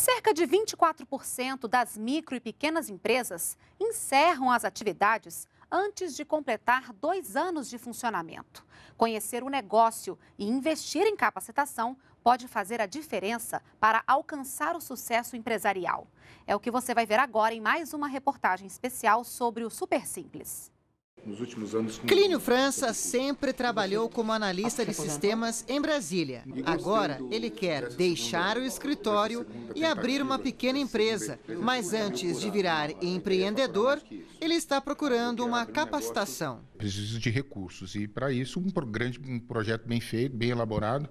Cerca de 24% das micro e pequenas empresas encerram as atividades antes de completar dois anos de funcionamento. Conhecer o negócio e investir em capacitação pode fazer a diferença para alcançar o sucesso empresarial. É o que você vai ver agora em mais uma reportagem especial sobre o Super Simples nos últimos anos. Clínio França sempre trabalhou como analista de sistemas em Brasília. Agora, ele quer deixar o escritório e abrir uma pequena empresa. Mas antes de virar é empreendedor, ele está procurando uma capacitação. Preciso de recursos e, para isso, um grande um projeto bem feito, bem elaborado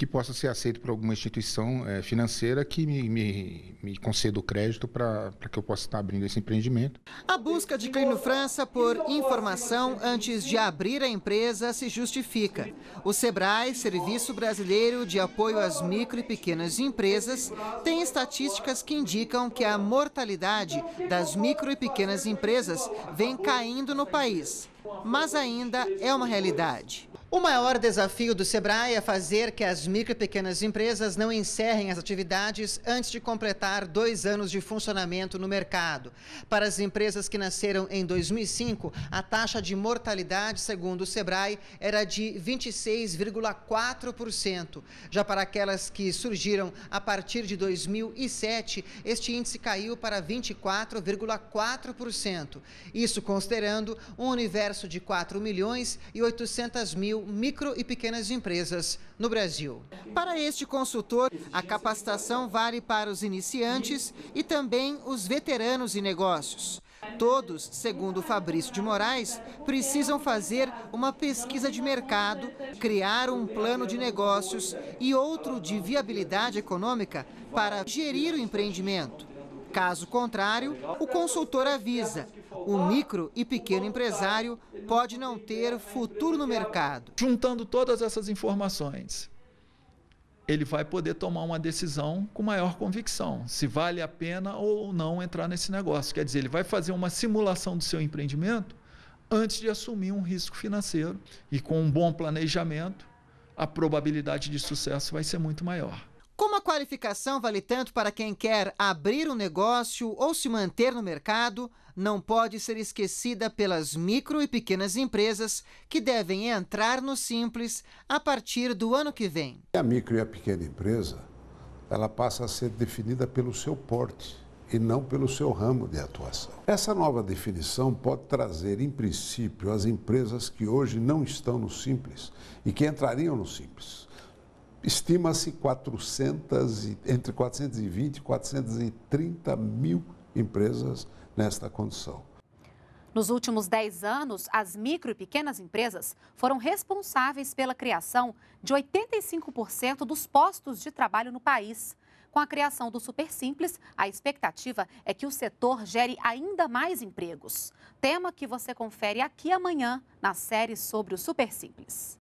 que possa ser aceito por alguma instituição é, financeira que me, me, me conceda o crédito para que eu possa estar abrindo esse empreendimento. A busca de Clino França por informação antes de abrir a empresa se justifica. O SEBRAE, Serviço Brasileiro de Apoio às Micro e Pequenas Empresas, tem estatísticas que indicam que a mortalidade das micro e pequenas empresas vem caindo no país, mas ainda é uma realidade. O maior desafio do Sebrae é fazer que as micro e pequenas empresas não encerrem as atividades antes de completar dois anos de funcionamento no mercado. Para as empresas que nasceram em 2005, a taxa de mortalidade, segundo o Sebrae, era de 26,4%. Já para aquelas que surgiram a partir de 2007, este índice caiu para 24,4%. Isso considerando um universo de 4 milhões e 800 mil micro e pequenas empresas no Brasil. Para este consultor, a capacitação vale para os iniciantes e também os veteranos e negócios. Todos, segundo Fabrício de Moraes, precisam fazer uma pesquisa de mercado, criar um plano de negócios e outro de viabilidade econômica para gerir o empreendimento. Caso contrário, o consultor avisa: o micro e pequeno empresário pode não ter futuro no mercado. Juntando todas essas informações, ele vai poder tomar uma decisão com maior convicção, se vale a pena ou não entrar nesse negócio. Quer dizer, ele vai fazer uma simulação do seu empreendimento antes de assumir um risco financeiro. E com um bom planejamento, a probabilidade de sucesso vai ser muito maior qualificação vale tanto para quem quer abrir um negócio ou se manter no mercado, não pode ser esquecida pelas micro e pequenas empresas que devem entrar no Simples a partir do ano que vem. A micro e a pequena empresa, ela passa a ser definida pelo seu porte e não pelo seu ramo de atuação. Essa nova definição pode trazer, em princípio, as empresas que hoje não estão no Simples e que entrariam no Simples Estima-se 400 entre 420 e 430 mil empresas nesta condição. Nos últimos 10 anos, as micro e pequenas empresas foram responsáveis pela criação de 85% dos postos de trabalho no país. Com a criação do Super Simples, a expectativa é que o setor gere ainda mais empregos. Tema que você confere aqui amanhã na série sobre o Super Simples.